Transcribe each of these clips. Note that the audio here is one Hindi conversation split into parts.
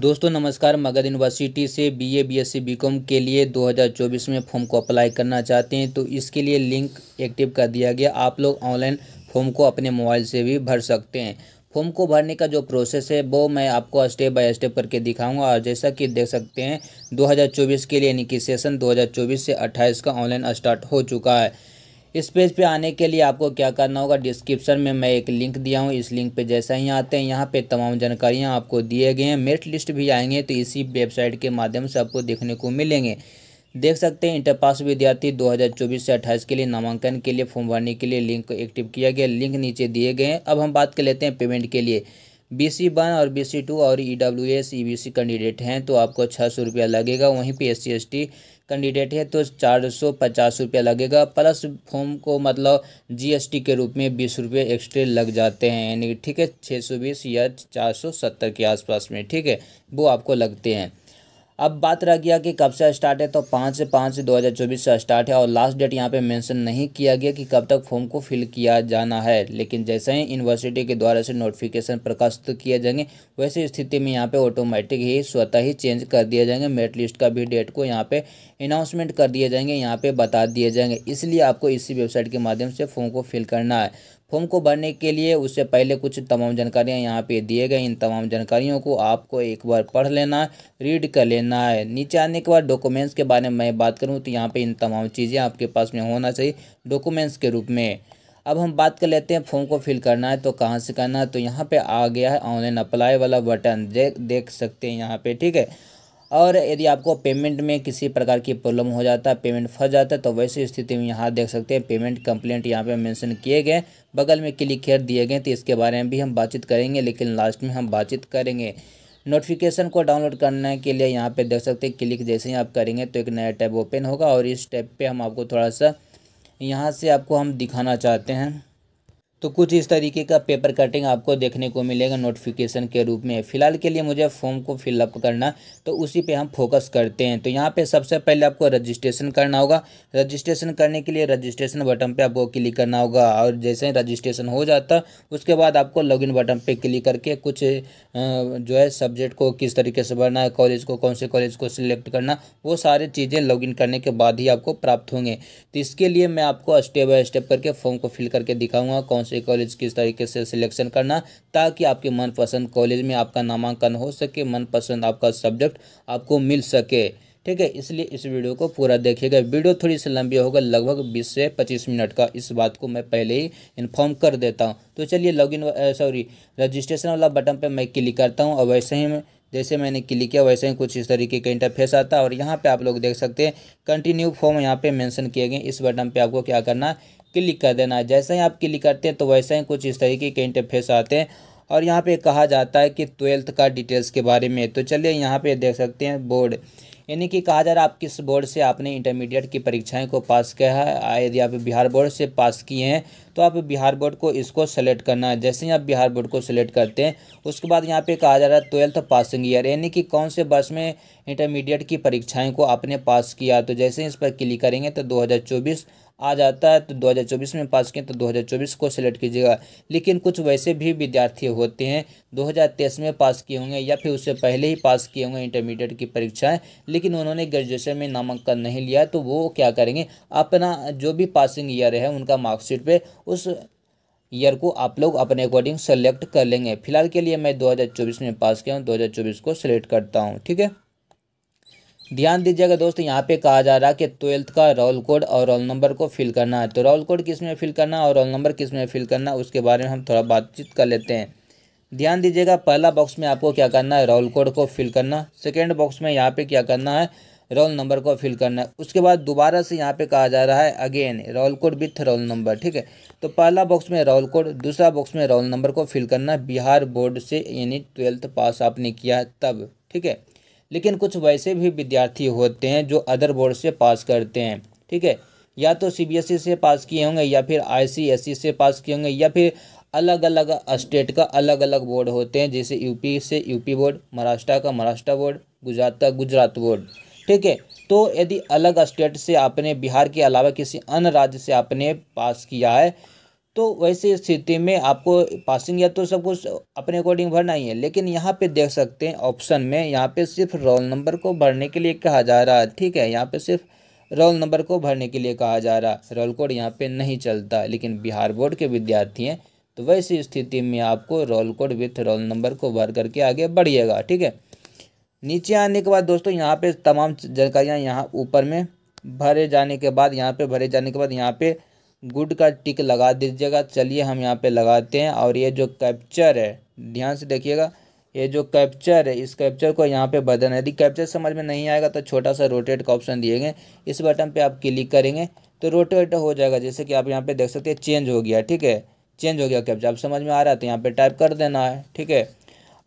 दोस्तों नमस्कार मगध यूनिवर्सिटी से बीए बीएससी बीकॉम के लिए 2024 में फॉर्म को अप्लाई करना चाहते हैं तो इसके लिए लिंक एक्टिव कर दिया गया आप लोग ऑनलाइन फॉर्म को अपने मोबाइल से भी भर सकते हैं फॉर्म को भरने का जो प्रोसेस है वो मैं आपको स्टेप बाय स्टेप करके दिखाऊंगा और जैसा कि देख सकते हैं 2024 के लिए यानी कि सेशन 2024 से 28 का ऑनलाइन स्टार्ट हो चुका है इस पेज पे आने के लिए आपको क्या करना होगा डिस्क्रिप्शन में मैं एक लिंक दिया हूँ इस लिंक पे जैसा ही आते हैं यहाँ पे तमाम जानकारियाँ आपको दिए गए हैं मेरिट लिस्ट भी आएंगे तो इसी वेबसाइट के माध्यम से आपको देखने को मिलेंगे देख सकते हैं इंटर पास विद्यार्थी 2024 से 28 के लिए नामांकन के लिए फॉर्म भरने के लिए लिंक एक्टिव किया गया लिंक नीचे दिए गए हैं अब हम बात कर लेते हैं पेमेंट के लिए बी सी वन और बी सी टू और E W S E B C candidate हैं तो आपको छः सौ रुपया लगेगा वहीं पे S C S T candidate है तो चार सौ पचास रुपया लगेगा प्लस फॉर्म को मतलब जीएसटी के रूप में बीस रुपये एक्स्ट्रा लग जाते हैं यानी ठीक है छः सौ बीस या चार सौ सत्तर के आसपास में ठीक है वो आपको लगते हैं अब बात रह गया कि कब से स्टार्ट है तो पाँच से पाँच दो हज़ार चौबीस से स्टार्ट है और लास्ट डेट यहाँ पे मेंशन नहीं किया गया कि कब तक फॉर्म को फिल किया जाना है लेकिन जैसे ही यूनिवर्सिटी के द्वारा से नोटिफिकेशन प्रकाशित किए जाएंगे वैसी स्थिति में यहाँ पे ऑटोमेटिक ही स्वतः ही चेंज कर दिए जाएंगे मेरिट लिस्ट का भी डेट को यहाँ पर अनाउंसमेंट कर दिए जाएंगे यहाँ पर बता दिए जाएंगे इसलिए आपको इसी वेबसाइट के माध्यम से फॉर्म को फिल करना है फॉर्म को भरने के लिए उससे पहले कुछ तमाम जानकारियां यहाँ पे दिए गए इन तमाम जानकारियों को आपको एक बार पढ़ लेना है रीड कर लेना है नीचे आने के बाद डॉक्यूमेंट्स के बारे में मैं बात करूँ तो यहाँ पर इन तमाम चीज़ें आपके पास में होना चाहिए डॉक्यूमेंट्स के रूप में अब हम बात कर लेते हैं फॉर्म को फिल करना है तो कहाँ से करना है तो यहाँ पर आ गया है ऑनलाइन अप्लाई वाला बटन देख देख सकते हैं यहाँ पर ठीक है और यदि आपको पेमेंट में किसी प्रकार की प्रॉब्लम हो जाता है पेमेंट फंस जाता है तो वैसी स्थिति में यहाँ देख सकते हैं पेमेंट कंप्लेंट यहाँ पे मेंशन किए गए बगल में क्लिक हेयर दिए गए तो इसके बारे में भी हम बातचीत करेंगे लेकिन लास्ट में हम बातचीत करेंगे नोटिफिकेशन को डाउनलोड करने के लिए यहाँ पर देख सकते हैं क्लिक जैसे ही आप करेंगे तो एक नया टैब ओपन होगा और इस टैब पर हम आपको थोड़ा सा यहाँ से आपको हम दिखाना चाहते हैं तो कुछ इस तरीके का पेपर कटिंग आपको देखने को मिलेगा नोटिफिकेशन के रूप में फिलहाल के लिए मुझे फॉर्म को फिलअप करना तो उसी पे हम फोकस करते हैं तो यहाँ पे सबसे पहले आपको रजिस्ट्रेशन करना होगा रजिस्ट्रेशन करने के लिए रजिस्ट्रेशन बटन पे आपको क्लिक करना होगा और जैसे ही रजिस्ट्रेशन हो जाता उसके बाद आपको इन बटन पर क्लिक करके कुछ जो है सब्जेक्ट को किस तरीके से भरना है कॉलेज को कौन से कॉलेज को सिलेक्ट करना वो सारी चीज़ें लॉगिन करने के बाद ही आपको प्राप्त होंगे तो इसके लिए मैं आपको स्टेप बाय स्टेप करके फॉर्म को फिल करके दिखाऊँगा कौन से से कॉलेज किस तरीके से सिलेक्शन करना ताकि आपके मनपसंद कॉलेज में आपका नामांकन हो सके मनपसंद आपका सब्जेक्ट आपको मिल सके ठीक है इसलिए इस वीडियो को पूरा देखिएगा वीडियो थोड़ी सी लंबी होगा लगभग 20 से 25 मिनट का इस बात को मैं पहले ही इन्फॉर्म कर देता हूं तो चलिए लॉगिन सॉरी रजिस्ट्रेशन वाला बटन पे मैं क्लिक करता हूं और वैसे ही जैसे मैंने क्लिक किया वैसे ही कुछ इस तरीके का इंटरफेस आता है और यहाँ पर आप लोग देख सकते हैं कंटिन्यू फॉर्म यहाँ पर मैंसन किए गए इस बटन पर आपको क्या करना है क्लिक कर देना है जैसे ही आप क्लिक करते हैं तो वैसे ही कुछ इस तरीके के इंटरफेस आते हैं और यहाँ पे कहा जाता है कि ट्वेल्थ का डिटेल्स के बारे में तो चलिए यहाँ पे देख सकते हैं बोर्ड यानी कि कहा जा रहा है आप किस बोर्ड से आपने इंटरमीडिएट की परीक्षाएं को पास किया है यदि आप बिहार बोर्ड से पास किए हैं तो आप बिहार बोर्ड को इसको सेलेक्ट करना है जैसे ही आप बिहार बोर्ड को सिलेक्ट करते हैं उसके बाद यहाँ पे कहा जा रहा है ट्वेल्थ पासिंग ईयर यानी कि कौन से वर्ष में इंटरमीडिएट की परीक्षाएँ को आपने पास किया तो जैसे ही इस पर क्लिक करेंगे तो दो आ जाता है तो 2024 में पास किए तो 2024 को सिलेक्ट कीजिएगा लेकिन कुछ वैसे भी विद्यार्थी होते हैं 2023 में पास किए होंगे या फिर उससे पहले ही पास किए होंगे इंटरमीडिएट की परीक्षाएं लेकिन उन्होंने ग्रेजुएशन में नामांकन नहीं लिया तो वो क्या करेंगे अपना जो भी पासिंग ईयर है उनका मार्कशीट पर उस ईयर को आप लोग अपने अकॉर्डिंग सेलेक्ट कर लेंगे फिलहाल के लिए मैं 2024 में पास किया हूँ 2024 को सिलेक्ट करता हूँ ठीक है ध्यान दीजिएगा दोस्तों यहाँ पे कहा जा रहा है कि ट्वेल्थ का रोल कोड और रोल नंबर को फिल करना है तो रोल कोड किस में फिल करना और रोल नंबर किस में फिल करना उसके बारे में हम थोड़ा बातचीत कर लेते हैं ध्यान दीजिएगा पहला बॉक्स में आपको क्या करना है रोल कोड को फिल करना सेकेंड बॉक्स में यहाँ पर क्या करना है रोल नंबर को फिल करना है उसके बाद दोबारा से यहाँ पे कहा जा रहा है again roll code with roll number ठीक है तो पहला बॉक्स में रोल कोड दूसरा बॉक्स में रोल नंबर को फिल करना बिहार बोर्ड से यानी ट्वेल्थ पास आपने किया तब ठीक है लेकिन कुछ वैसे भी विद्यार्थी होते हैं जो अदर बोर्ड से पास करते हैं ठीक है या तो सीबीएसई e से पास किए होंगे या फिर आईसीएसई e से पास किए होंगे या फिर अलग अलग स्टेट का अलग अलग बोर्ड होते हैं जैसे यूपी से यूपी बोर्ड महाराष्ट्र का महाराष्ट्र बोर्ड गुजरात का गुजरात बोर्ड ठीक है तो यदि अलग स्टेट से आपने बिहार के अलावा किसी अन्य राज्य से आपने पास किया है तो वैसी स्थिति में आपको पासिंग या तो सब कुछ अपने अकॉर्डिंग भरना ही है लेकिन यहाँ पे देख सकते हैं ऑप्शन में यहाँ पे सिर्फ रोल नंबर को भरने के लिए कहा जा रहा है ठीक है यहाँ पे सिर्फ रोल नंबर को भरने के लिए कहा जा रहा है रोल कोड यहाँ पे नहीं चलता लेकिन बिहार बोर्ड के विद्यार्थी हैं तो वैसी स्थिति में आपको roll code with roll number को भर करके आगे बढ़िएगा ठीक है नीचे आने के बाद दोस्तों यहाँ पर तमाम जानकारियाँ यहाँ ऊपर में भरे जाने के बाद यहाँ पर भरे जाने के बाद यहाँ पर गुड का टिक लगा दीजिएगा चलिए हम यहाँ पे लगाते हैं और ये जो कैप्चर है ध्यान से देखिएगा ये जो कैप्चर है इस कैप्चर को यहाँ पे बदलना यदि कैप्चर समझ में नहीं आएगा तो छोटा सा रोटेट का ऑप्शन दिए गए इस बटन पे आप क्लिक करेंगे तो रोटेट हो जाएगा जैसे कि आप यहाँ पे देख सकते हैं चेंज हो गया ठीक है चेंज हो गया कैप्चर आप समझ में आ रहा है तो यहाँ पर टाइप कर देना है ठीक है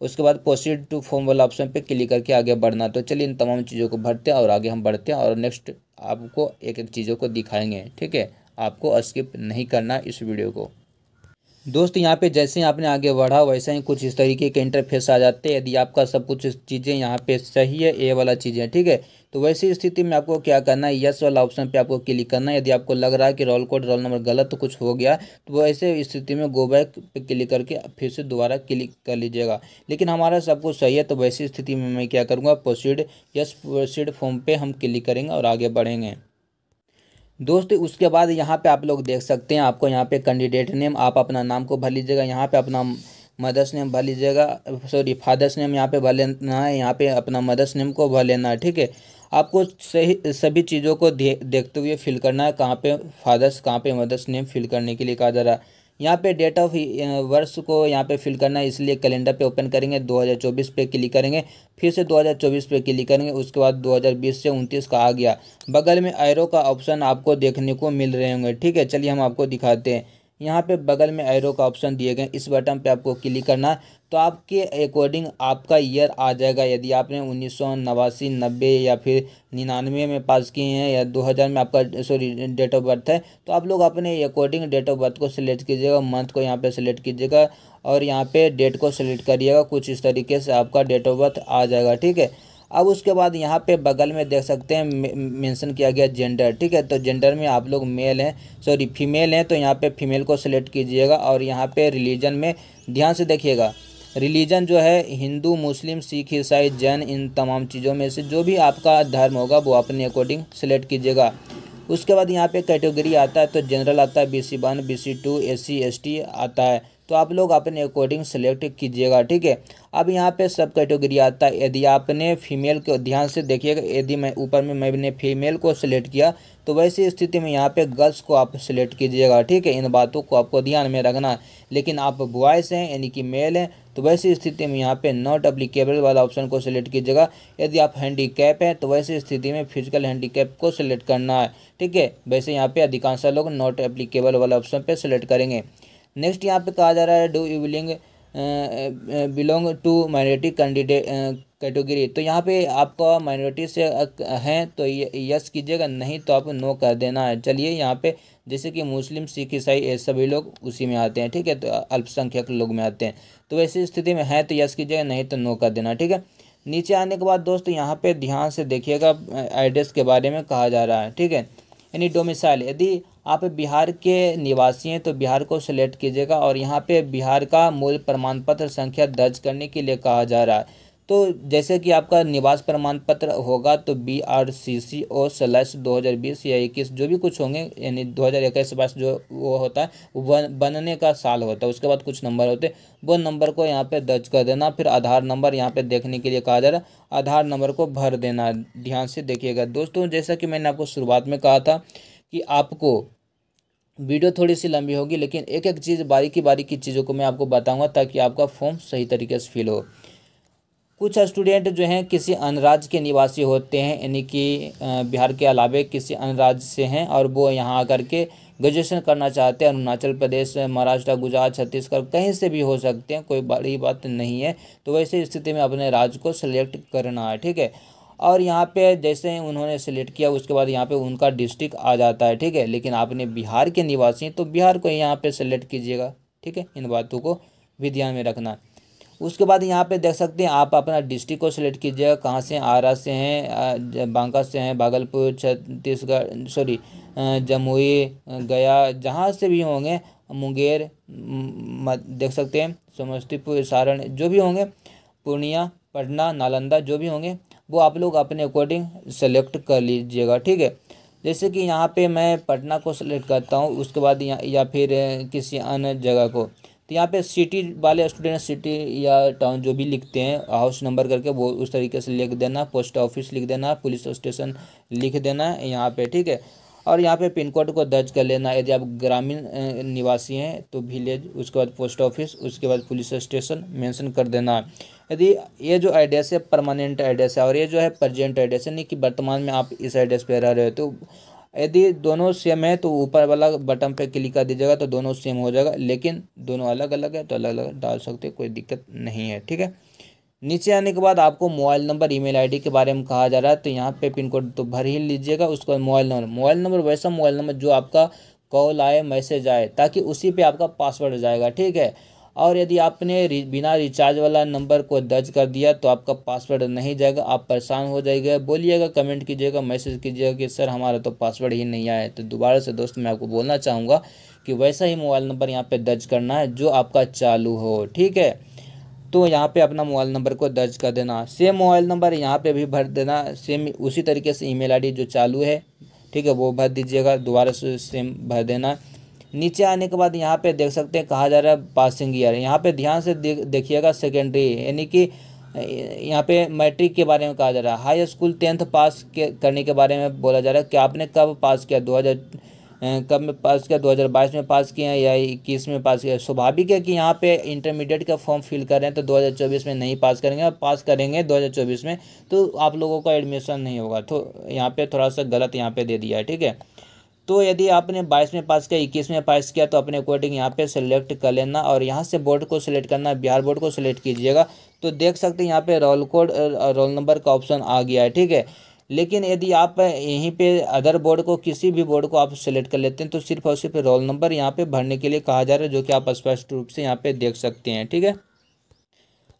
उसके बाद प्रोसीड टू फॉर्म वाला ऑप्शन पर क्लिक करके आगे बढ़ना तो चलिए इन तमाम चीज़ों को भरते हैं और आगे हम बढ़ते हैं और नेक्स्ट आपको एक एक चीज़ों को दिखाएंगे ठीक है आपको स्किप नहीं करना इस वीडियो को दोस्त यहाँ पे जैसे आपने आगे बढ़ा वैसे ही कुछ इस तरीके के इंटरफेस आ जाते हैं यदि आपका सब कुछ चीज़ें यहाँ पे सही है ए वाला चीज़ें ठीक है तो वैसी स्थिति में आपको क्या करना है यस वाला ऑप्शन पे आपको क्लिक करना है यदि आपको लग रहा है कि रोल कोड रोल नंबर गलत कुछ हो गया तो वैसे स्थिति में गो बैक पे क्लिक करके फिर से दोबारा क्लिक कर लीजिएगा लेकिन हमारा सब कुछ सही है तो वैसी स्थिति में मैं क्या करूँगा प्रोसीड यस प्रोसीड फॉर्म पर हम क्लिक करेंगे और आगे बढ़ेंगे दोस्तों उसके बाद यहाँ पे आप लोग देख सकते हैं आपको यहाँ पे कैंडिडेट नेम आप अपना नाम को भर लीजिएगा यहाँ पे अपना मदर्स नेम भर लीजिएगा सॉरी फादर्स नेम यहाँ पे भर लेना है यहाँ पे अपना मदर्स नेम को भर लेना है ठीक है आपको सही सभी चीज़ों को दे, देखते हुए फिल करना है कहाँ पे फादर्स कहाँ पे मदर्स नेम फिल करने के लिए कहा जा रहा है यहाँ पे डेट ऑफ वर्ष को यहाँ पे फिल करना है इसलिए कैलेंडर पे ओपन करेंगे 2024 पे क्लिक करेंगे फिर से 2024 पे क्लिक करेंगे उसके बाद 2020 से 29 का आ गया बगल में एरो का ऑप्शन आपको देखने को मिल रहे होंगे ठीक है चलिए हम आपको दिखाते हैं यहाँ पे बगल में एरो का ऑप्शन दिए गए इस बटन पे आपको क्लिक करना है तो आपके अकॉर्डिंग आपका ईयर आ जाएगा यदि आपने उन्नीस सौ नवासी नब्बे या फिर निन्यानवे में पास किए हैं या 2000 में आपका सॉरी डेट ऑफ बर्थ है तो आप लोग अपने अकॉर्डिंग डेट ऑफ बर्थ को सिलेक्ट कीजिएगा मंथ को यहाँ पे सिलेक्ट कीजिएगा और यहाँ पे डेट को सिलेक्ट करिएगा कुछ इस तरीके से आपका डेट ऑफ बर्थ आ जाएगा ठीक है अब उसके बाद यहाँ पे बगल में देख सकते हैं मेंशन किया गया जेंडर ठीक है तो जेंडर में आप लोग मेल हैं सॉरी फीमेल हैं तो यहाँ पे फीमेल को सिलेक्ट कीजिएगा और यहाँ पे रिलीजन में ध्यान से देखिएगा रिलीजन जो है हिंदू मुस्लिम सिख ईसाई जैन इन तमाम चीज़ों में से जो भी आपका धर्म होगा वो अपने अकॉर्डिंग सेलेक्ट कीजिएगा उसके बाद यहाँ पे कैटेगरी आता है तो जनरल आता है B C one B C two S C S T आता है तो आप लोग अपने अकॉर्डिंग सेलेक्ट कीजिएगा ठीक है अब यहाँ पे सब कैटेगरी आता है यदि आपने फीमेल को ध्यान से देखिएगा यदि मैं ऊपर में मैंने फीमेल को सिलेक्ट किया तो वैसी स्थिति में यहाँ पे गर्ल्स को आप सिलेक्ट कीजिएगा ठीक है इन बातों को आपको ध्यान में रखना है लेकिन आप बॉयज़ हैं यानी कि मेल हैं तो वैसी स्थिति में यहाँ पे नॉट अप्लीकेबल वाला ऑप्शन को सिलेक्ट कीजिएगा यदि आप हैंडीकैप हैं तो वैसी स्थिति में फिजिकल हैंडीकैप को सिलेक्ट करना है ठीक है वैसे यहाँ पर अधिकांश लोग नॉट एप्लीकेबल वाला ऑप्शन पर सिलेक्ट करेंगे नेक्स्ट यहाँ पे कहा जा रहा है do you willing belong to minority candidate category तो यहाँ पे आपको माइनॉरिटी से uh, हैं तो यस कीजिएगा नहीं तो आप नो कर देना है चलिए यहाँ पे जैसे कि मुस्लिम सिख ईसाई सभी लोग उसी में आते हैं ठीक है तो अल्पसंख्यक लोग में आते हैं तो वैसी स्थिति में है तो यस कीजिएगा नहीं तो नो कर देना ठीक है नीचे आने के बाद दोस्तों यहाँ पे ध्यान से देखिएगा एड्रेस uh, के बारे में कहा जा रहा है ठीक है यानी डोमिसाइल यदि आप बिहार के निवासी हैं तो बिहार को सिलेक्ट कीजिएगा और यहाँ पे बिहार का मूल प्रमाण पत्र संख्या दर्ज करने के लिए कहा जा रहा है तो जैसे कि आपका निवास प्रमाण पत्र होगा तो B R C C O slash दो हज़ार बीस या इक्कीस जो भी कुछ होंगे यानी दो हज़ार इक्कीस वर्ष जो वो होता है वो बनने का साल होता है उसके बाद कुछ नंबर होते वो नंबर को यहाँ पे दर्ज कर देना फिर आधार नंबर यहाँ पे देखने के लिए कहा जा रहा है आधार नंबर को भर देना ध्यान से देखिएगा दोस्तों जैसा कि मैंने आपको शुरुआत में कहा था कि आपको वीडियो थोड़ी सी लंबी होगी लेकिन एक एक चीज़ बारीकी बारीकी चीज़ों को मैं आपको बताऊंगा ताकि आपका फॉर्म सही तरीके से फिल हो कुछ स्टूडेंट जो हैं किसी अन्य राज्य के निवासी होते हैं यानी कि बिहार के अलावे किसी अन्य राज्य से हैं और वो यहाँ आकर के ग्रेजुएशन करना चाहते हैं अरुणाचल प्रदेश महाराष्ट्र गुजरात छत्तीसगढ़ कहीं से भी हो सकते हैं कोई बड़ी बात नहीं है तो वैसे स्थिति में अपने राज्य को सिलेक्ट करना है ठीक है और यहाँ पे जैसे उन्होंने सेलेक्ट किया उसके बाद यहाँ पे उनका डिस्ट्रिक्ट आ जाता है ठीक है लेकिन आपने बिहार के निवासी हैं तो बिहार को यहाँ पे सेलेक्ट कीजिएगा ठीक है इन बातों को भी ध्यान में रखना उसके बाद यहाँ पे देख सकते हैं आप अपना डिस्ट्रिक्ट को सिलेक्ट कीजिएगा कहाँ से आरा से हैं बांका से हैं भागलपुर छत्तीसगढ़ सॉरी जमुई गया जहाँ से भी होंगे मुंगेर देख सकते हैं समस्तीपुर सारण जो भी होंगे पूर्णिया पटना नालंदा जो भी होंगे वो आप लोग अपने अकॉर्डिंग सेलेक्ट कर लीजिएगा ठीक है जैसे कि यहाँ पे मैं पटना को सेलेक्ट करता हूँ उसके बाद या, या फिर किसी अन्य जगह को तो यहाँ पे सिटी वाले स्टूडेंट सिटी या टाउन जो भी लिखते हैं हाउस नंबर करके वो उस तरीके से लिख देना पोस्ट ऑफिस लिख देना पुलिस स्टेशन लिख देना यहाँ पे ठीक है और यहाँ पे पिन कोड को दर्ज कर लेना यदि आप ग्रामीण निवासी हैं तो विलेज उसके बाद पोस्ट ऑफिस उसके बाद पुलिस स्टेशन मैंसन कर देना यदि ये जो एड्रेस है परमानेंट एड्रेस है और ये जो है प्रजेंट एड्रेस यानी कि वर्तमान में आप इस एड्रेस पर रह रहे हो तो यदि दोनों सेम है तो ऊपर वाला बटन पे क्लिक कर दीजिएगा तो दोनों सेम हो जाएगा लेकिन दोनों अलग अलग है तो अलग अलग डाल सकते हो कोई दिक्कत नहीं है ठीक है नीचे आने के बाद आपको मोबाइल नंबर ईमेल आईडी के बारे में कहा जा रहा है तो यहाँ पे पिन कोड तो भर ही लीजिएगा उसके बाद मोबाइल नंबर मोबाइल नंबर वैसा मोबाइल नंबर जो आपका कॉल आए मैसेज आए ताकि उसी पर आपका पासवर्ड जाएगा ठीक है और यदि आपने बिना रिचार्ज वाला नंबर को दर्ज कर दिया तो आपका पासवर्ड नहीं जाएगा आप परेशान हो जाएगा बोलिएगा कमेंट कीजिएगा मैसेज कीजिएगा कि सर हमारा तो पासवर्ड ही नहीं आया तो दोबारा से दोस्त मैं आपको बोलना चाहूँगा कि वैसा ही मोबाइल नंबर यहाँ पर दर्ज करना है जो आपका चालू हो ठीक है तो यहाँ पे अपना मोबाइल नंबर को दर्ज कर देना सेम मोबाइल नंबर यहाँ पे भी भर देना सेम उसी तरीके से ईमेल आईडी जो चालू है ठीक है वो भर दीजिएगा दोबारा से सेम भर देना नीचे आने के बाद यहाँ पे देख सकते हैं कहा जा रहा है पासिंग ईयर यहाँ पे ध्यान से देखिएगा सेकेंडरी यानी कि यहाँ पे मैट्रिक के बारे में कहा जा रहा है हाई स्कूल टेंथ पास के करने के बारे में बोला जा रहा है कि आपने कब पास किया 2000 कब में पास किया 2022 में पास किया या इक्कीस में पास किया स्वाभाविक है कि यहाँ पे इंटरमीडिएट का फॉर्म फिल कर रहे हैं तो 2024 में नहीं पास करेंगे और पास करेंगे 2024 में तो आप लोगों का एडमिशन नहीं होगा तो यहाँ पे थोड़ा सा गलत यहाँ पे दे दिया है ठीक है तो यदि आपने बाईस में पास किया इक्कीस में पास किया तो अपने अकॉर्डिंग यहाँ पे सेलेक्ट कर लेना और यहाँ से बोर्ड को सिलेक्ट करना बिहार बोर्ड को सिलेक्ट कीजिएगा तो देख सकते हैं यहाँ पे रोल कोड रोल नंबर का ऑप्शन आ गया है ठीक है लेकिन यदि आप यहीं पे अदर बोर्ड को किसी भी बोर्ड को आप सेलेक्ट कर लेते हैं तो सिर्फ और सिर्फ रोल नंबर यहाँ पर भरने के लिए कहा जा रहा है जो कि आप स्पष्ट रूप से यहाँ पर देख सकते हैं ठीक है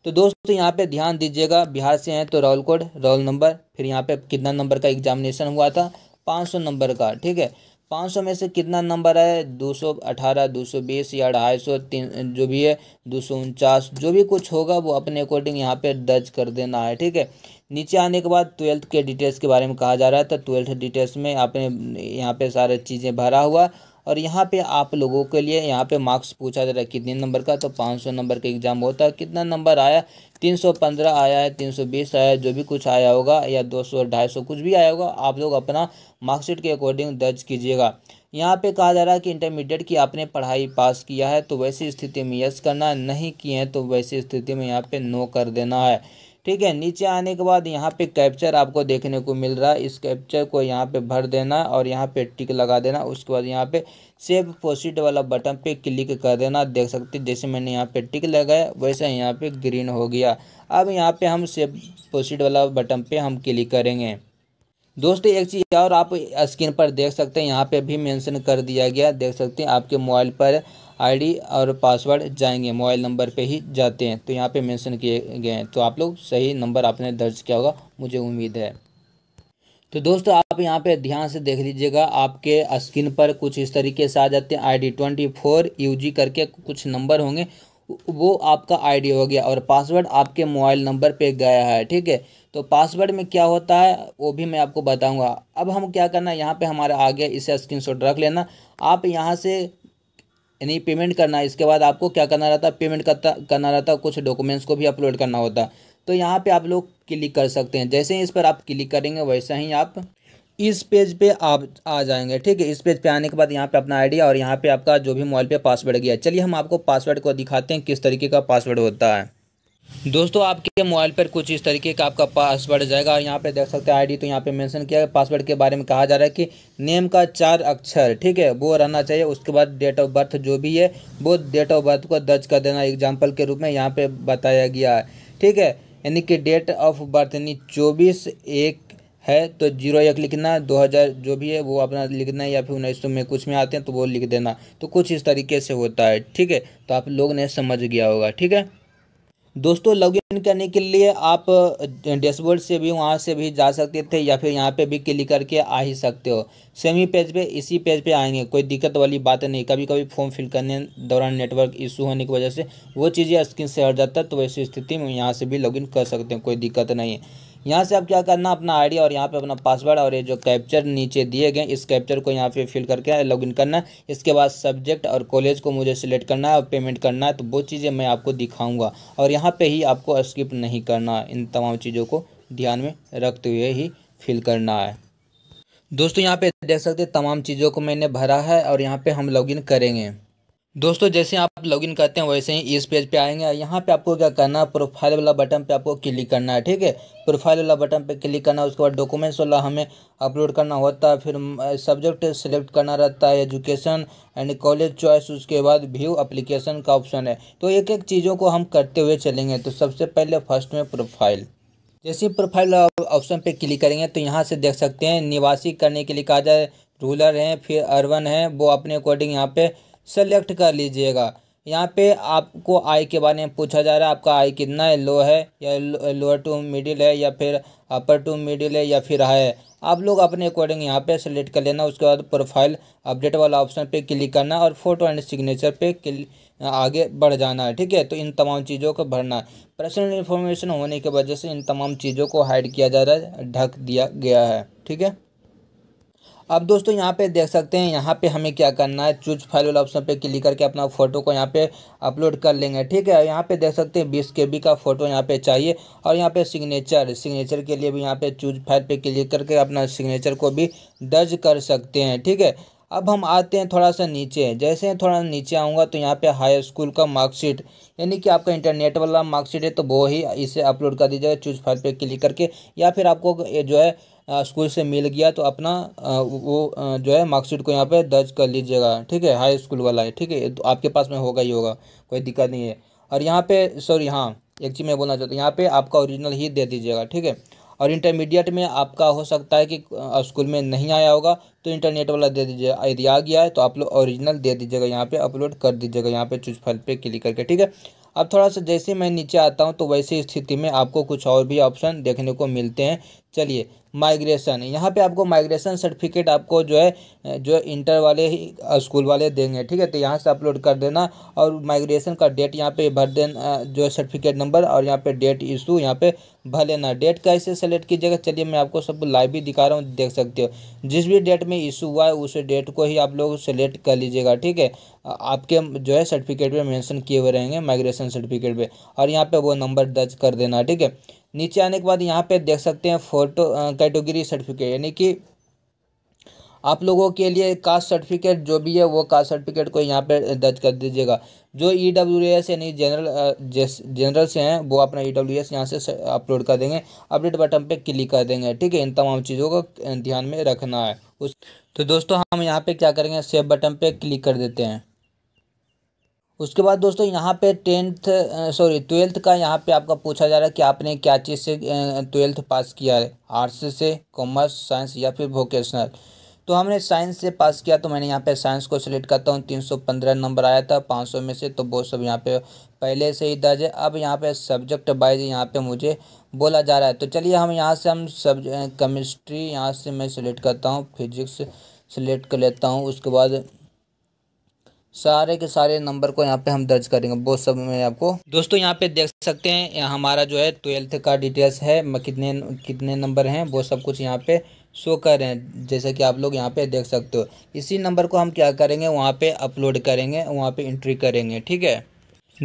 तो दोस्तों यहाँ पे ध्यान दीजिएगा बिहार से हैं तो रोल कोड रोल नंबर फिर यहाँ पे कितना नंबर का एग्जामिनेशन हुआ था पाँच सौ नंबर का ठीक है पाँच सौ में से कितना नंबर है दो सौ अठारह दो सौ बीस या ढाई सौ तीन जो भी है दो सौ उनचास जो भी कुछ होगा वो अपने अकॉर्डिंग यहाँ पे दर्ज कर देना है ठीक है नीचे आने के बाद ट्वेल्थ के डिटेल्स के बारे में कहा जा रहा है तो ट्वेल्थ डिटेल्स में आपने यहाँ पे सारे चीज़ें भरा हुआ और यहाँ पे आप लोगों के लिए यहाँ पे मार्क्स पूछा जा रहा है कितने नंबर का तो पाँच सौ नंबर का एग्ज़ाम होता है कितना नंबर आया तीन सौ पंद्रह आया है तीन सौ बीस आया है जो भी कुछ आया होगा या दो सौ ढाई सौ कुछ भी आया होगा आप लोग अपना मार्कशीट के अकॉर्डिंग दर्ज कीजिएगा यहाँ पे कहा जा रहा है कि इंटरमीडिएट की आपने पढ़ाई पास किया है तो वैसी स्थिति में यस करना नहीं किए हैं तो वैसी स्थिति में यहाँ पे नो कर देना है ठीक है नीचे आने के बाद यहाँ पे कैप्चर आपको देखने को मिल रहा है इस कैप्चर को यहाँ पे भर देना और यहाँ पे टिक लगा देना उसके बाद यहाँ पे सेव पोस्ट वाला बटन पे क्लिक कर देना देख सकते जैसे मैंने यहाँ पे टिक लगाया वैसे यहाँ पे ग्रीन हो गया अब यहाँ पे हम सेव पोस्ट वाला बटन पे हम क्लिक करेंगे दोस्तों एक चीज़ और आप स्क्रीन पर देख सकते हैं यहाँ पे भी मेंशन कर दिया गया देख सकते हैं आपके मोबाइल पर आईडी और पासवर्ड जाएंगे मोबाइल नंबर पे ही जाते हैं तो यहाँ पे मेंशन किए गए हैं तो आप लोग सही नंबर आपने दर्ज किया होगा मुझे उम्मीद है तो दोस्तों आप यहाँ पे ध्यान से देख लीजिएगा आपके स्क्रीन पर कुछ इस तरीके से आ जाते हैं आईडी ट्वेंटी फोर यूजी करके कुछ नंबर होंगे वो आपका आईडी हो गया और पासवर्ड आपके मोबाइल नंबर पे गया है ठीक है तो पासवर्ड में क्या होता है वो भी मैं आपको बताऊंगा अब हम क्या करना है यहाँ पे हमारा आ गया इसे स्क्रीनशॉट रख लेना आप यहाँ से यानी पेमेंट करना है इसके बाद आपको क्या करना रहता है पेमेंट करता करना रहता है कुछ डॉक्यूमेंट्स को भी अपलोड करना होता है तो यहाँ पे आप लोग क्लिक कर सकते हैं जैसे ही इस पर आप क्लिक करेंगे वैसा ही आप इस पेज पे आप आ जाएंगे ठीक है इस पेज पे आने के बाद यहाँ पे अपना आईडी और यहाँ पे आपका जो भी मोबाइल पे पासवर्ड गया चलिए हम आपको पासवर्ड को दिखाते हैं किस तरीके का पासवर्ड होता है दोस्तों आपके मोबाइल पर कुछ इस तरीके का आपका पासवर्ड जाएगा और यहाँ पे देख सकते हैं आईडी तो यहाँ पे मेंशन किया है पासवर्ड के बारे में कहा जा रहा है कि नेम का चार अक्षर ठीक है वो रहना चाहिए उसके बाद डेट ऑफ बर्थ जो भी है वो डेट ऑफ बर्थ को दर्ज कर देना एग्जाम्पल के रूप में यहाँ पर बताया गया है ठीक है यानी कि डेट ऑफ बर्थ यानी चौबीस एक है तो जीरो एक लिखना दो हज़ार जो भी है वो अपना लिखना है या फिर उन्नीस में कुछ में आते हैं तो वो लिख देना तो कुछ इस तरीके से होता है ठीक है तो आप लोग ने समझ गया होगा ठीक है दोस्तों लॉगिन करने के लिए आप डैशबोर्ड से भी वहाँ से भी जा सकते थे या फिर यहाँ पे भी क्लिक करके आ ही सकते हो सेम ही पेज पे इसी पेज पे आएंगे कोई दिक्कत वाली बात नहीं कभी कभी फॉर्म फिल करने दौरान नेटवर्क इशू होने की वजह से वो चीज़ें स्क्रीन से हट जाता है तो वैसी स्थिति में यहाँ से भी लॉगिन कर सकते हैं कोई दिक्कत नहीं है यहाँ से आप क्या करना अपना आईडी और यहाँ पे अपना पासवर्ड और ये जो कैप्चर नीचे दिए गए इस कैप्चर को यहाँ पे फिल करके लॉगिन करना है इसके बाद सब्जेक्ट और कॉलेज को मुझे सिलेक्ट करना है और पेमेंट करना है तो वो चीज़ें मैं आपको दिखाऊँगा और यहाँ पर ही आपको स्किप नहीं करना इन तमाम चीज़ों को ध्यान में रखते हुए ही फिल करना है दोस्तों यहाँ पर देख सकते तमाम चीज़ों को मैंने भरा है और यहाँ पर हम लॉगिन करेंगे दोस्तों जैसे आप लॉगिन करते हैं वैसे ही इस पेज पे आएंगे यहाँ पे आपको क्या करना है प्रोफाइल वाला बटन पे आपको क्लिक करना है ठीक है प्रोफाइल वाला बटन पे क्लिक करना है उसके बाद डॉक्यूमेंट्स वाला हमें अपलोड करना होता है फिर सब्जेक्ट सेलेक्ट करना रहता है एजुकेशन एंड कॉलेज चॉइस उसके बाद व्यू अप्लीकेशन का ऑप्शन है तो एक एक चीज़ों को हम करते हुए चलेंगे तो सबसे पहले फर्स्ट में प्रोफाइल जैसे प्रोफाइल ऑप्शन पर क्लिक करेंगे तो यहाँ से देख सकते हैं निवासी करने के लिए कहा जाए रूलर हैं फिर अर्बन है वो अपने अकॉर्डिंग यहाँ पर सेलेक्ट कर लीजिएगा यहाँ पे आपको आई के बारे में पूछा जा रहा है आपका आई कितना है लो है या लोअर टू मिडिल है या फिर अपर टू मिडिल है या फिर हाई है आप लोग अपने अकॉर्डिंग यहाँ पे सेलेक्ट कर लेना उसके बाद प्रोफाइल अपडेट वाला ऑप्शन पे क्लिक करना और फोटो एंड सिग्नेचर पे आगे बढ़ जाना है ठीक है तो इन तमाम चीज़ों को भरना है पर्सनल इन्फॉर्मेशन होने की वजह से इन तमाम चीज़ों को हाइड किया जा रहा है ढक दिया गया है ठीक है अब दोस्तों यहाँ पे देख सकते हैं यहाँ पे हमें क्या करना है चूज फाइल वाला ऑप्शन पे क्लिक करके अपना फ़ोटो को यहाँ पे अपलोड कर लेंगे ठीक है यहाँ पे देख सकते हैं बीस के बी का फ़ोटो यहाँ पे चाहिए और यहाँ पे सिग्नेचर सिग्नेचर के लिए भी यहाँ पे चूज फाइल पे क्लिक करके अपना सिग्नेचर को भी दर्ज कर सकते हैं ठीक है अब हम आते हैं थोड़ा सा नीचे जैसे थोड़ा नीचे आऊँगा तो यहाँ पे हाई स्कूल का मार्कशीट यानी कि आपका इंटरनेट वाला मार्कशीट है तो वो ही इसे अपलोड कर दीजिएगा चूज फाइल पे क्लिक करके या फिर आपको जो है स्कूल से मिल गया तो अपना वो जो है मार्कशीट को यहाँ पे दर्ज कर लीजिएगा ठीक है हाई स्कूल वाला है ठीक है तो आपके पास में होगा ही होगा कोई दिक्कत नहीं है और यहाँ पे सॉरी हाँ एक चीज़ मैं बोलना चाहता हूँ यहाँ पे आपका ओरिजिनल ही दे दीजिएगा ठीक है और इंटरमीडिएट में आपका हो सकता है कि स्कूल में नहीं आया होगा तो इंटरनेट वाला दे दीजिएगा यदि आ गया है तो आप लोग ओरिजिनल दे दीजिएगा यहाँ पर अपलोड कर दीजिएगा यहाँ पर चूज फल पर क्लिक करके ठीक है अब थोड़ा सा जैसे मैं नीचे आता हूँ तो वैसे स्थिति में आपको कुछ और भी ऑप्शन देखने को मिलते हैं चलिए माइग्रेशन यहाँ पे आपको माइग्रेशन सर्टिफिकेट आपको जो है जो इंटर वाले ही स्कूल वाले देंगे ठीक है तो यहाँ से अपलोड कर देना और माइग्रेशन का डेट यहाँ पे भर देना जो सर्टिफिकेट नंबर और यहाँ पे डेट इशू यहाँ पे भर लेना डेट कैसे सेलेक्ट कीजिएगा चलिए मैं आपको सब लाइव भी दिखा रहा हूँ देख सकते हो जिस भी डेट में इशू हुआ है उस डेट को ही आप लोग सेलेक्ट कर लीजिएगा ठीक है आपके जो है सर्टिफिकेट में मैंसन किए हुए रहेंगे माइग्रेशन सर्टिफिकेट पर और यहाँ पर वो नंबर दर्ज कर देना ठीक है नीचे आने के बाद यहाँ पे देख सकते हैं फोटो कैटेगरी सर्टिफिकेट यानी कि आप लोगों के लिए कास्ट सर्टिफिकेट जो भी है वो कास्ट सर्टिफिकेट को यहाँ पे दर्ज कर दीजिएगा जो ई डब्ल्यू एस यानी जनरल जनरल से हैं वो अपना ई डब्ल्यू एस यहाँ से अपलोड कर देंगे अपडेट बटन पे क्लिक कर देंगे ठीक है इन तमाम चीज़ों को ध्यान में रखना है उस तो दोस्तों हम यहाँ पे क्या करेंगे सेव बटन पे क्लिक कर देते हैं उसके बाद दोस्तों यहाँ पे टेंथ सॉरी ट्वेल्थ का यहाँ पे आपका पूछा जा रहा है कि आपने क्या चीज़ से ट्वेल्थ पास किया है आर्ट्स से कॉमर्स साइंस या फिर वोकेशनल तो हमने साइंस से पास किया तो मैंने यहाँ पे साइंस को सिलेक्ट करता हूँ तीन सौ पंद्रह नंबर आया था पाँच सौ में से तो वो सब यहाँ पे पहले से ही दर्ज है अब यहाँ पे सब्जेक्ट वाइज यहाँ पे मुझे बोला जा रहा है तो चलिए हम यहाँ से हम सब केमिस्ट्री यहाँ से मैं सिलेक्ट करता हूँ फिजिक्स सिलेक्ट कर लेता हूँ उसके बाद सारे के सारे नंबर को यहाँ पे हम दर्ज करेंगे वो सब में आपको दोस्तों यहाँ पे देख सकते हैं हमारा जो है ट्वेल्थ का डिटेल्स है कितने कितने नंबर हैं वो सब कुछ यहाँ पे शो कर रहे हैं जैसे कि आप लोग यहाँ पे देख सकते हो इसी नंबर को हम क्या करेंगे वहाँ पे अपलोड करेंगे वहाँ पे इंट्री करेंगे ठीक है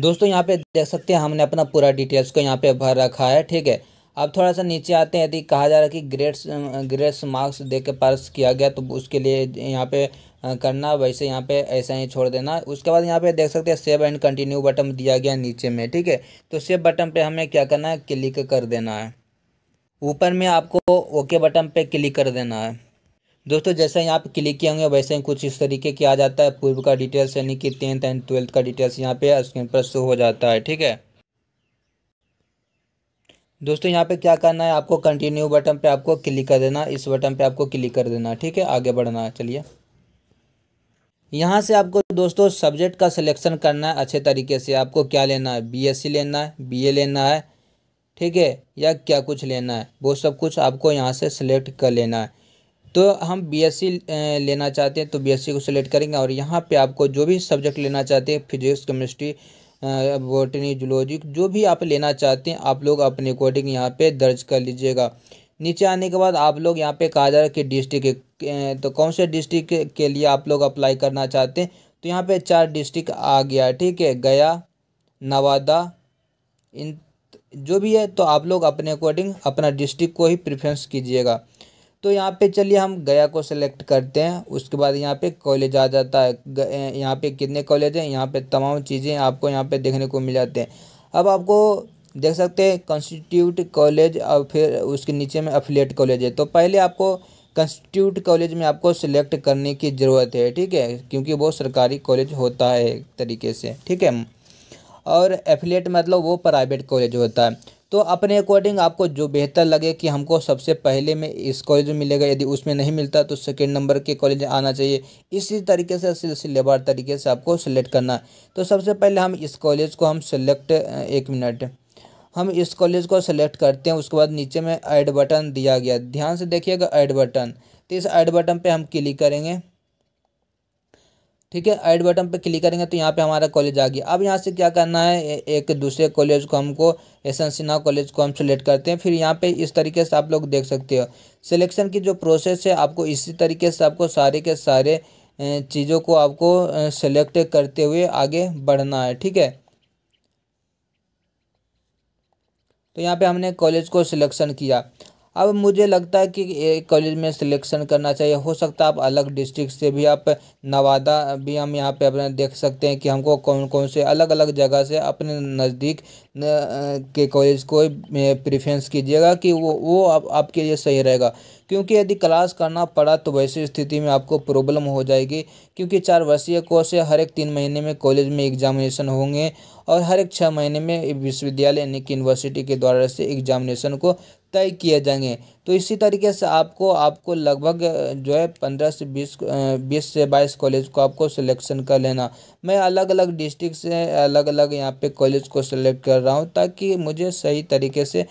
दोस्तों यहाँ पे देख सकते हैं हमने अपना पूरा डिटेल्स को यहाँ पे भर रखा है ठीक है अब थोड़ा सा नीचे आते हैं यदि कहा जा रहा है कि ग्रेड्स ग्रेड्स मार्क्स दे के पास किया गया तो उसके लिए यहाँ पे करना वैसे यहाँ पे ऐसा ही छोड़ देना उसके बाद यहाँ पे देख सकते हैं सेव एंड कंटिन्यू बटन दिया गया नीचे में ठीक है तो सेव बटन पे हमें क्या करना है क्लिक कर देना है ऊपर में आपको ओके बटन पर क्लिक कर देना है दोस्तों जैसे यहाँ पे क्लिक किए होंगे वैसे ही कुछ इस तरीके किया जाता है पूर्व का डिटेल्स यानी कि टेंथ एंड ट्वेल्थ का डिटेल्स यहाँ पे स्क्रीन पर शो हो जाता है ठीक है दोस्तों यहाँ पे क्या करना है आपको कंटिन्यू बटन पे आपको क्लिक कर देना इस बटन पे आपको क्लिक कर देना ठीक है आगे बढ़ना है चलिए यहाँ से आपको दोस्तों सब्जेक्ट का सिलेक्शन करना है अच्छे तरीके से आपको क्या लेना है बीएससी लेना है बीए लेना है ठीक है या क्या कुछ लेना है वो सब कुछ आपको यहाँ से सिलेक्ट कर लेना है तो हम बी लेना चाहते हैं तो बी को सिलेक्ट करेंगे और यहाँ पे आपको जो भी सब्जेक्ट लेना चाहते हैं फिजिक्स केमिस्ट्री बॉटनी जुलॉजिक जो भी आप लेना चाहते हैं आप लोग अपने अकॉर्डिंग यहाँ पे दर्ज कर लीजिएगा नीचे आने के बाद आप लोग यहाँ पे कहा जा रहा है कि डिस्ट्रिक्ट तो कौन से डिस्ट्रिक्ट के लिए आप लोग अप्लाई करना चाहते हैं तो यहाँ पे चार डिस्ट्रिक्ट आ गया ठीक है गया नवादा इन जो भी है तो आप लोग अपने अकॉर्डिंग अपना डिस्ट्रिक्ट को ही प्रिफ्रेंस कीजिएगा तो यहाँ पे चलिए हम गया को सिलेक्ट करते हैं उसके बाद यहाँ पे कॉलेज आ जाता है यहाँ पे कितने कॉलेज हैं यहाँ पे तमाम चीज़ें आपको यहाँ पे देखने को मिल जाते हैं अब आपको देख सकते हैं कंस्टिट्यूट कॉलेज और फिर उसके नीचे में अफिलेट कॉलेज है तो पहले आपको कंस्टिट्यूट कॉलेज में आपको सिलेक्ट करने की ज़रूरत है ठीक है क्योंकि वो सरकारी कॉलेज होता है एक तरीके से ठीक है और एफिलेट मतलब वो प्राइवेट कॉलेज होता है तो अपने अकॉर्डिंग आपको जो बेहतर लगे कि हमको सबसे पहले में इस कॉलेज में मिलेगा यदि उसमें नहीं मिलता तो सेकेंड नंबर के कॉलेज आना चाहिए इसी तरीके से सिलेबार तरीके से आपको सेलेक्ट करना है तो सबसे पहले हम इस कॉलेज को हम सेलेक्ट एक मिनट हम इस कॉलेज को सेलेक्ट करते हैं उसके बाद नीचे में ऐड बटन दिया गया ध्यान से देखिएगा ऐड बटन तो इस ऐड बटन पे हम क्लिक करेंगे ठीक है ऐड बटन पर क्लिक करेंगे तो यहाँ पे हमारा कॉलेज आ गया अब यहाँ से क्या करना है एक दूसरे कॉलेज को हमको एस एन सिन्हा कॉलेज को हम सेलेक्ट करते हैं फिर यहाँ पे इस तरीके से आप लोग देख सकते हो सिलेक्शन की जो प्रोसेस है आपको इसी तरीके से आपको सारे के सारे चीज़ों को आपको सेलेक्ट करते हुए आगे बढ़ना है ठीक है तो यहाँ पे हमने कॉलेज को सिलेक्शन किया अब मुझे लगता है कि एक कॉलेज में सिलेक्शन करना चाहिए हो सकता है आप अलग डिस्ट्रिक्ट से भी आप नवादा भी हम यहाँ पे अपना देख सकते हैं कि हमको कौन कौन से अलग अलग जगह से अपने नज़दीक के कॉलेज को प्रिफ्रेंस कीजिएगा कि वो वो आप, आपके लिए सही रहेगा क्योंकि यदि क्लास करना पड़ा तो वैसी स्थिति में आपको प्रॉब्लम हो जाएगी क्योंकि चार वर्षीय कोर्स है हर एक तीन महीने में कॉलेज में एग्जामिनेशन होंगे और हर एक छः महीने में विश्वविद्यालय यानी कि यूनिवर्सिटी के द्वारा से एग्जामिनेशन को तय किए जाएंगे तो इसी तरीके से आपको आपको लगभग जो है पंद्रह से बीस बीस से बाईस कॉलेज को आपको सिलेक्शन कर लेना मैं अलग अलग डिस्ट्रिक्ट से अलग अलग यहाँ पे कॉलेज को सिलेक्ट कर रहा हूँ ताकि मुझे सही तरीके से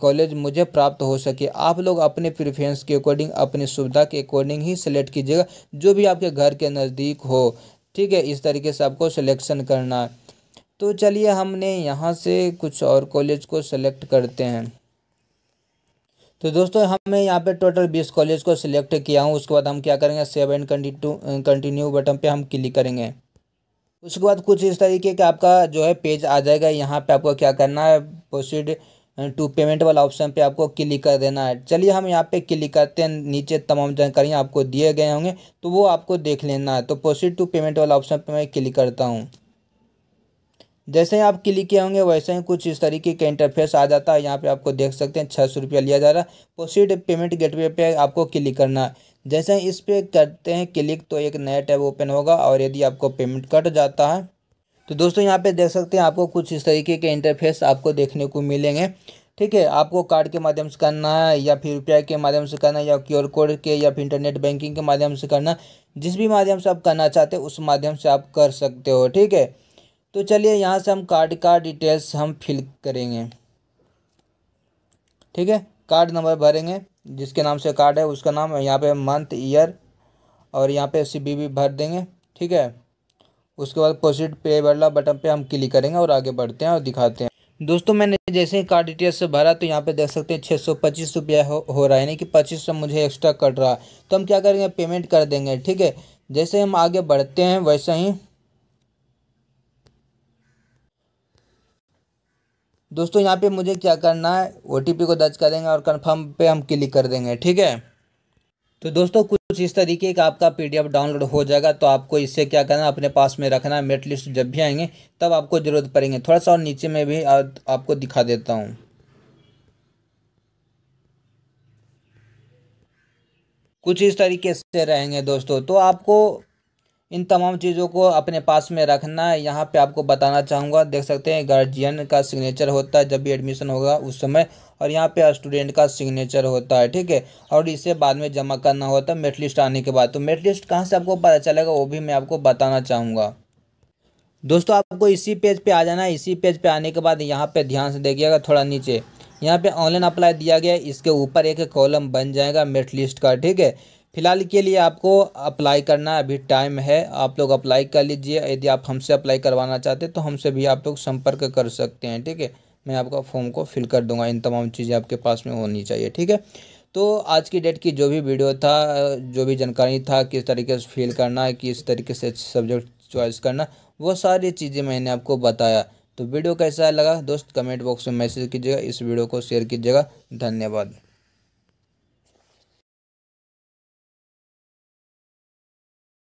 कॉलेज मुझे प्राप्त हो सके आप लोग अपने प्रिफ्रेंस के अकॉर्डिंग अपनी सुविधा के अकॉर्डिंग ही सिलेक्ट कीजिएगा जो भी आपके घर के नज़दीक हो ठीक है इस तरीके से आपको सिलेक्शन करना है तो चलिए हमने यहाँ से कुछ और कॉलेज को सेलेक्ट करते हैं तो दोस्तों हमने यहाँ पे टोटल बीस कॉलेज को सिलेक्ट किया हूँ उसके बाद हम क्या करेंगे सेव एंड कंटिन्यू बटन पे हम क्लिक करेंगे उसके बाद कुछ इस तरीके का आपका जो है पेज आ जाएगा यहाँ पे आपको क्या करना है प्रोसीड टू पेमेंट वाला ऑप्शन पे आपको क्लिक कर देना है चलिए हम यहाँ पे क्लिक करते हैं नीचे तमाम जानकारियाँ आपको दिए गए होंगे तो वो आपको देख लेना है तो प्रोसीड टू पेमेंट वाला ऑप्शन पर मैं क्लिक करता हूँ जैसे ही आप क्लिक किए होंगे वैसे ही कुछ इस तरीके का इंटरफेस आ जाता है यहाँ पे आपको देख सकते हैं छः सौ रुपया लिया जा रहा है प्रोसीड पेमेंट गेटवे पे आपको क्लिक करना है जैसे ही इस पर करते हैं क्लिक तो एक नया टैब ओपन होगा और यदि आपको पेमेंट कट जाता है तो दोस्तों यहाँ पे देख सकते हैं आपको कुछ इस तरीके के इंटरफेस आपको देखने को मिलेंगे ठीक है आपको कार्ड के माध्यम से करना है या फिर रुपया के माध्यम से करना है या क्यू कोड के या फिर इंटरनेट बैंकिंग के माध्यम से करना जिस भी माध्यम से आप करना चाहते हो उस माध्यम से आप कर सकते हो ठीक है तो चलिए यहाँ से हम कार्ड का डिटेल्स हम फिल करेंगे ठीक है कार्ड नंबर भरेंगे जिसके नाम से कार्ड है उसका नाम यहाँ पे मंथ ईयर और यहाँ पे सी बी भर देंगे ठीक है उसके बाद प्रोसीड पे वाला बटन पे हम क्लिक करेंगे और आगे बढ़ते हैं और दिखाते हैं दोस्तों मैंने जैसे ही कार्ड डिटेल्स से भरा तो यहाँ पे देख सकते हैं छः सौ पच्चीस रुपया हो, हो रहा है यानी कि पच्चीस सौ मुझे एक्स्ट्रा कट रहा है तो हम क्या करेंगे पेमेंट कर देंगे ठीक है जैसे हम आगे बढ़ते हैं वैसे ही दोस्तों यहाँ पे मुझे क्या करना है ओ को दर्ज करेंगे और कन्फर्म पे हम क्लिक कर देंगे ठीक है तो दोस्तों कुछ इस तरीके का आपका पीडीएफ डाउनलोड हो जाएगा तो आपको इससे क्या करना अपने पास में रखना मेट लिस्ट जब भी आएंगे तब आपको ज़रूरत पड़ेंगे थोड़ा सा और नीचे में भी आ, आपको दिखा देता हूँ कुछ इस तरीके से रहेंगे दोस्तों तो आपको इन तमाम चीज़ों को अपने पास में रखना है यहाँ पे आपको बताना चाहूँगा देख सकते हैं गार्जियन का सिग्नेचर होता है जब भी एडमिशन होगा उस समय और यहाँ पे स्टूडेंट का सिग्नेचर होता है ठीक है और इसे बाद में जमा करना होता है मेट लिस्ट आने के बाद तो मेट लिस्ट कहाँ से आपको पता चलेगा वो भी मैं आपको बताना चाहूँगा दोस्तों आपको इसी पेज पर आ जाना है इसी पेज पर आने के बाद यहाँ पर ध्यान से देखिएगा थोड़ा नीचे यहाँ पर ऑनलाइन अप्लाई दिया गया इसके ऊपर एक कॉलम बन जाएगा मेट लिस्ट का ठीक है फ़िलहाल के लिए आपको अप्लाई करना अभी टाइम है आप लोग अप्लाई कर लीजिए यदि आप हमसे अप्लाई करवाना चाहते तो हमसे भी आप लोग संपर्क कर सकते हैं ठीक है मैं आपका फॉर्म को फिल कर दूंगा इन तमाम चीज़ें आपके पास में होनी चाहिए ठीक है तो आज की डेट की जो भी वीडियो था जो भी जानकारी था किस तरीके से फिल करना है किस तरीके से सब्जेक्ट चॉइस करना वो सारी चीज़ें मैंने आपको बताया तो वीडियो कैसा लगा दोस्त कमेंट बॉक्स में मैसेज कीजिएगा इस वीडियो को शेयर कीजिएगा धन्यवाद